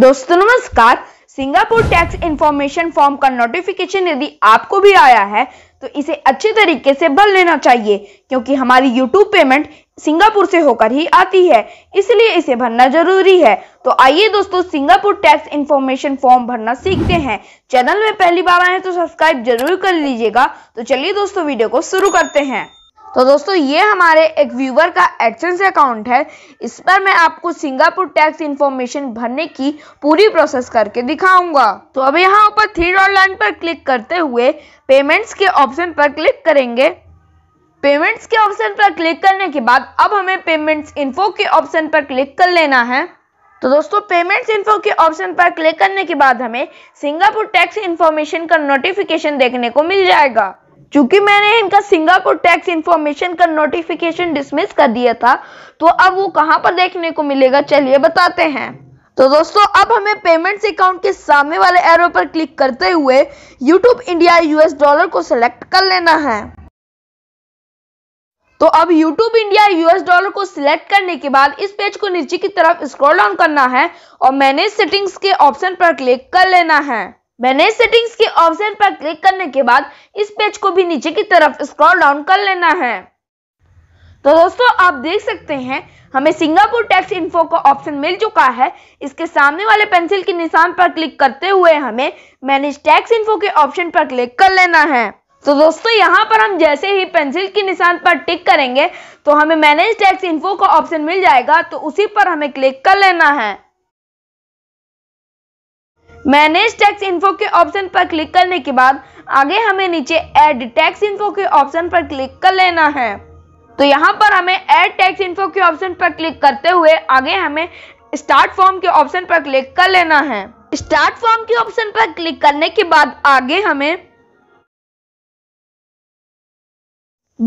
दोस्तों नमस्कार Singapore tax information form का नोटिफिकेशन यदि आपको भी आया है तो इसे अच्छे तरीके से भर लेना चाहिए क्योंकि हमारी यूट्यूब पेमेंट सिंगापुर से होकर ही आती है इसलिए इसे भरना जरूरी है तो आइए दोस्तों सिंगापुर टैक्स इंफॉर्मेशन फॉर्म भरना सीखते हैं चैनल में पहली बार आए तो सब्सक्राइब जरूर कर लीजिएगा तो चलिए दोस्तों वीडियो को शुरू करते हैं तो दोस्तों ये हमारे एक व्यूवर का एक्सेंस अकाउंट है इस पर मैं आपको सिंगापुर टैक्स इन्फॉर्मेशन भरने की पूरी प्रोसेस करके दिखाऊंगा तो अब यहाँ ऊपर थ्री डॉट लाइन पर क्लिक करते हुए पेमेंट्स के ऑप्शन पर क्लिक करेंगे पेमेंट्स के ऑप्शन पर क्लिक करने के बाद अब हमें पेमेंट्स इन्फो के ऑप्शन पर क्लिक कर लेना है तो दोस्तों पेमेंट्स इन्फो के ऑप्शन पर क्लिक करने के बाद हमें सिंगापुर टैक्स इन्फॉर्मेशन का नोटिफिकेशन देखने को मिल जाएगा चूंकि मैंने इनका सिंगापुर टैक्स इंफॉर्मेशन का नोटिफिकेशन डिसमिस कर दिया था तो अब वो कहाँ पर देखने को मिलेगा चलिए बताते हैं तो दोस्तों अब हमें पेमेंट्स अकाउंट के सामने वाले एरो पर क्लिक करते हुए यूट्यूब इंडिया यूएस डॉलर को सिलेक्ट कर लेना है तो अब YouTube इंडिया यूएस डॉलर को सिलेक्ट करने के बाद इस पेज को नीचे की तरफ स्क्रॉल डाउन करना है और मैंने सेटिंग्स के ऑप्शन पर क्लिक कर लेना है मैनेज सेटिंग्स के ऑप्शन पर क्लिक करने के बाद इस पेज को भी नीचे की तरफ स्क्रॉल डाउन कर लेना है तो दोस्तों आप देख सकते हैं हमें सिंगापुर टैक्स इन्फो का ऑप्शन मिल चुका है इसके सामने वाले पेंसिल के निशान पर क्लिक करते हुए हमें मैनेज टैक्स इन्फो के ऑप्शन पर क्लिक कर लेना है तो दोस्तों यहाँ पर हम जैसे ही पेंसिल के निशान पर टिक करेंगे तो हमें मैनेज टैक्स इन्फो का ऑप्शन मिल जाएगा तो उसी पर हमें क्लिक कर लेना है मैनेज टैक्स इन्फो के ऑप्शन पर क्लिक करने के बाद आगे हमें नीचे एड टैक्स इन्फो के ऑप्शन पर क्लिक कर लेना है तो यहाँ पर हमें एड टैक्स इन्फो के ऑप्शन पर क्लिक करते हुए आगे हमें स्टार्ट फॉर्म के ऑप्शन पर क्लिक कर लेना है स्टार्ट फॉर्म के ऑप्शन पर क्लिक करने के बाद आगे हमें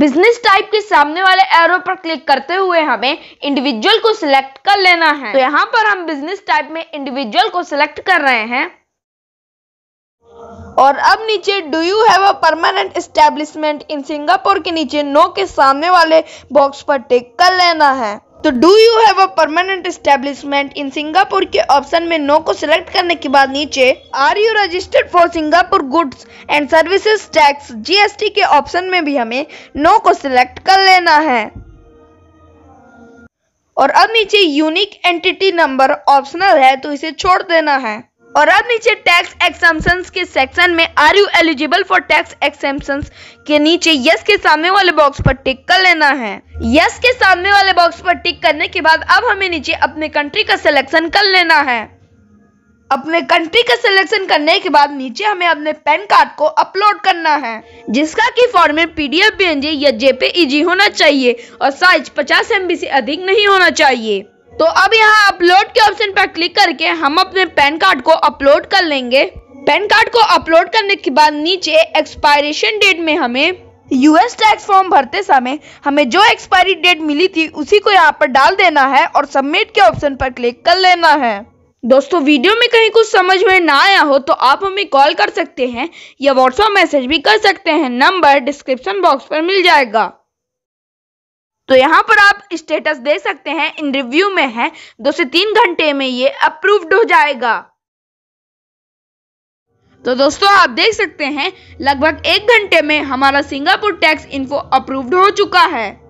बिजनेस टाइप के सामने वाले एरो पर क्लिक करते हुए हमें इंडिविजुअल को सिलेक्ट कर लेना है तो यहाँ पर हम बिजनेस टाइप में इंडिविजुअल को सिलेक्ट कर रहे हैं और अब नीचे do you have a permanent establishment in Singapore के नीचे नो के सामने वाले बॉक्स पर टिक कर लेना है तो do you have a permanent establishment in Singapore के ऑप्शन में नो को सिलेक्ट करने के बाद नीचे are you registered for Singapore goods and services tax GST के ऑप्शन में भी हमें नो को सिलेक्ट कर लेना है और अब नीचे यूनिक एंटिटी नंबर ऑप्शनल है तो इसे छोड़ देना है और अब नीचे टैक्स एक्सेम्पशन के सेक्शन में are you eligible for tax exemption के नीचे यस के सामने वाले बॉक्स पर टिक कर लेना है यस के सामने वाले बॉक्स पर टिक करने के बाद अब हमें नीचे अपने कंट्री का सिलेक्शन कर लेना है अपने कंट्री का सिलेक्शन करने के बाद नीचे हमें अपने पैन कार्ड को अपलोड करना है जिसका की फॉर्मेट पीडीएफ, बीएनजी या जेपे e होना चाहिए और साइज 50 एम से अधिक नहीं होना चाहिए तो अब यहाँ अपलोड के ऑप्शन पर क्लिक करके हम अपने पैन कार्ड को अपलोड कर लेंगे पैन कार्ड को अपलोड करने के बाद नीचे एक्सपायरेशन डेट में हमें यूएस टैक्स फॉर्म भरते समय हमें जो एक्सपायरी डेट मिली थी उसी को यहाँ पर डाल देना है और सबमिट के ऑप्शन पर क्लिक कर लेना है दोस्तों वीडियो में कहीं कुछ समझ में ना आया हो तो आप हमें कॉल कर सकते हैं या व्हाट्सएप मैसेज भी कर सकते हैं नंबर डिस्क्रिप्शन बॉक्स पर मिल जाएगा तो यहाँ पर आप स्टेटस दे सकते हैं इन रिव्यू में है दो से तीन घंटे में ये अप्रूव्ड हो जाएगा तो दोस्तों आप देख सकते हैं लगभग एक घंटे में हमारा सिंगापुर टैक्स इन्फो अप्रूव्ड हो चुका है